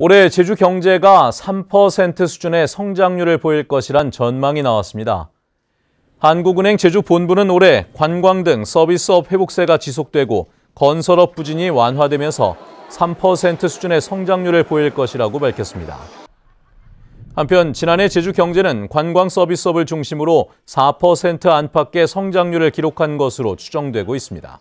올해 제주 경제가 3% 수준의 성장률을 보일 것이란 전망이 나왔습니다. 한국은행 제주본부는 올해 관광 등 서비스업 회복세가 지속되고 건설업 부진이 완화되면서 3% 수준의 성장률을 보일 것이라고 밝혔습니다. 한편 지난해 제주 경제는 관광 서비스업을 중심으로 4% 안팎의 성장률을 기록한 것으로 추정되고 있습니다.